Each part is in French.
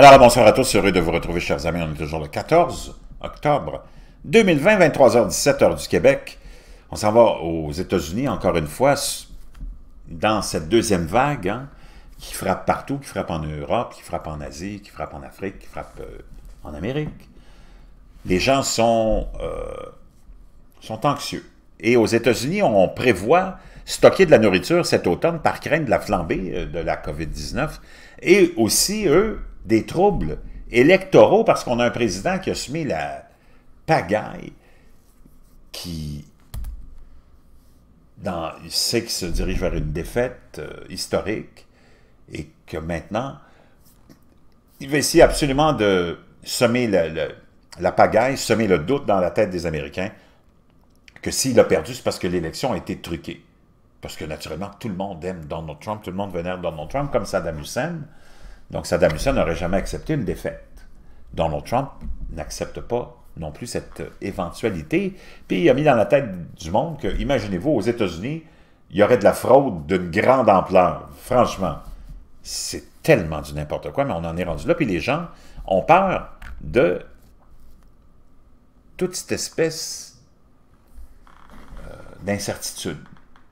Alors, bonsoir à tous, heureux de vous retrouver, chers amis. On est toujours le 14 octobre 2020, 23h, 17 heure du Québec. On s'en va aux États-Unis, encore une fois, dans cette deuxième vague hein, qui frappe partout, qui frappe en Europe, qui frappe en Asie, qui frappe en Afrique, qui frappe euh, en Amérique. Les gens sont, euh, sont anxieux. Et aux États-Unis, on prévoit stocker de la nourriture cet automne par crainte de la flambée euh, de la COVID-19. Et aussi, eux, des troubles électoraux parce qu'on a un président qui a semé la pagaille, qui dans, il sait qu'il se dirige vers une défaite euh, historique et que maintenant, il va essayer absolument de semer la pagaille, semer le doute dans la tête des Américains que s'il a perdu, c'est parce que l'élection a été truquée. Parce que naturellement, tout le monde aime Donald Trump, tout le monde vénère Donald Trump, comme Saddam Hussein. Donc Saddam Hussein n'aurait jamais accepté une défaite. Donald Trump n'accepte pas non plus cette éventualité. Puis il a mis dans la tête du monde que, imaginez-vous, aux États-Unis, il y aurait de la fraude d'une grande ampleur. Franchement, c'est tellement du n'importe quoi, mais on en est rendu là. Puis les gens ont peur de toute cette espèce euh, d'incertitude.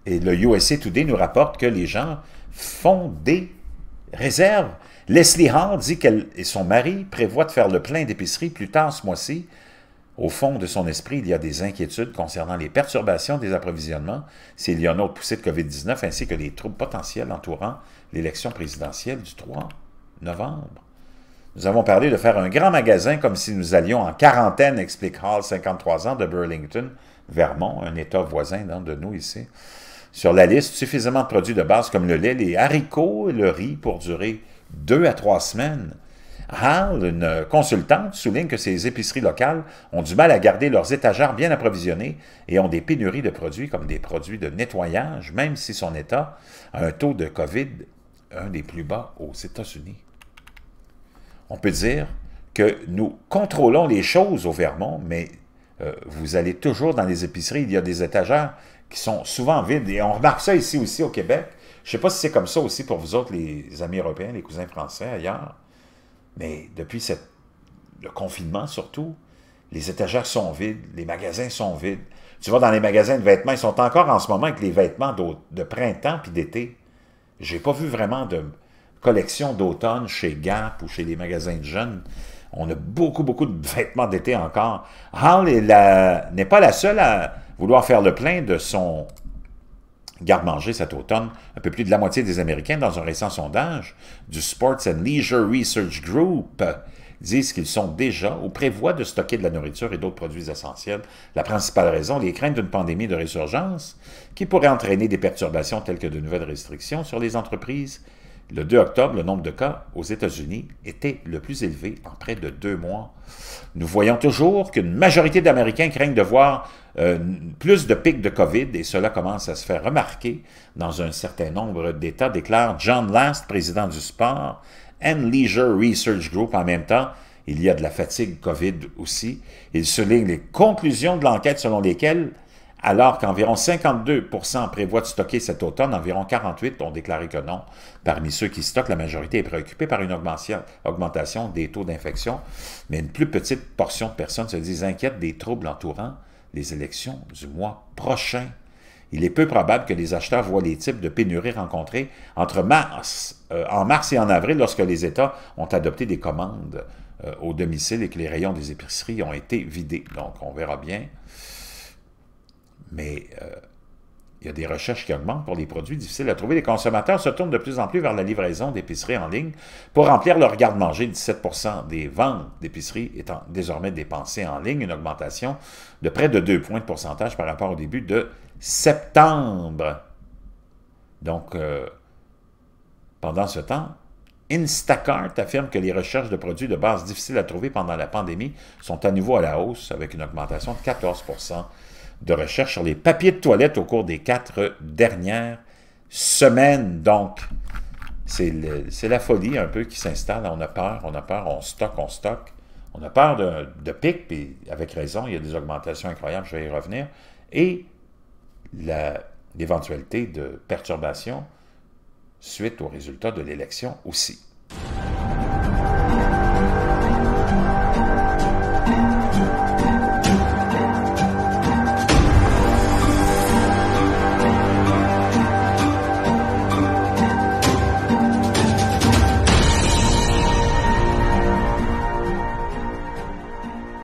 Et le USA Today nous rapporte que les gens font des réserve. Leslie Hall dit qu'elle et son mari prévoient de faire le plein d'épicerie plus tard ce mois-ci. Au fond de son esprit, il y a des inquiétudes concernant les perturbations des approvisionnements s'il y a au poussée de COVID-19 ainsi que les troubles potentiels entourant l'élection présidentielle du 3 novembre. Nous avons parlé de faire un grand magasin comme si nous allions en quarantaine, explique Hall, 53 ans, de Burlington, Vermont, un État voisin de nous ici sur la liste suffisamment de produits de base comme le lait, les haricots et le riz pour durer deux à trois semaines. Hall, une consultante, souligne que ces épiceries locales ont du mal à garder leurs étagères bien approvisionnées et ont des pénuries de produits comme des produits de nettoyage, même si son État a un taux de COVID un des plus bas aux États-Unis. On peut dire que nous contrôlons les choses au Vermont, mais euh, vous allez toujours dans les épiceries, il y a des étagères qui sont souvent vides. Et on remarque ça ici aussi au Québec. Je ne sais pas si c'est comme ça aussi pour vous autres, les amis européens, les cousins français ailleurs, mais depuis le confinement surtout, les étagères sont vides, les magasins sont vides. Tu vois, dans les magasins de vêtements, ils sont encore en ce moment avec les vêtements de printemps puis d'été. J'ai pas vu vraiment de collection d'automne chez Gap ou chez les magasins de jeunes. On a beaucoup, beaucoup de vêtements d'été encore. Hall n'est pas la seule à Vouloir faire le plein de son garde-manger cet automne, un peu plus de la moitié des Américains, dans un récent sondage du Sports and Leisure Research Group, disent qu'ils sont déjà ou prévoient de stocker de la nourriture et d'autres produits essentiels. La principale raison, les craintes d'une pandémie de résurgence qui pourrait entraîner des perturbations telles que de nouvelles restrictions sur les entreprises le 2 octobre, le nombre de cas aux États-Unis était le plus élevé en près de deux mois. Nous voyons toujours qu'une majorité d'Américains craignent de voir euh, plus de pics de COVID et cela commence à se faire remarquer dans un certain nombre d'États, déclare John Last, président du Sport and Leisure Research Group en même temps. Il y a de la fatigue COVID aussi. Il souligne les conclusions de l'enquête selon lesquelles alors qu'environ 52% prévoient de stocker cet automne, environ 48 ont déclaré que non. Parmi ceux qui stockent, la majorité est préoccupée par une augmentation des taux d'infection, mais une plus petite portion de personnes se disent inquiètes des troubles entourant les élections du mois prochain. Il est peu probable que les acheteurs voient les types de pénuries rencontrées entre mars, euh, en mars et en avril lorsque les États ont adopté des commandes euh, au domicile et que les rayons des épiceries ont été vidés. Donc, on verra bien. Mais euh, il y a des recherches qui augmentent pour les produits difficiles à trouver. Les consommateurs se tournent de plus en plus vers la livraison d'épiceries en ligne pour remplir leur garde-manger. 17 des ventes d'épiceries étant désormais dépensées en ligne, une augmentation de près de 2 points de pourcentage par rapport au début de septembre. Donc, euh, pendant ce temps, Instacart affirme que les recherches de produits de base difficiles à trouver pendant la pandémie sont à nouveau à la hausse avec une augmentation de 14 de recherche sur les papiers de toilette au cours des quatre dernières semaines. Donc, c'est la folie un peu qui s'installe. On a peur, on a peur, on stocke, on stocke. On a peur de, de pic, puis avec raison, il y a des augmentations incroyables, je vais y revenir. Et l'éventualité de perturbation suite aux résultats de l'élection aussi.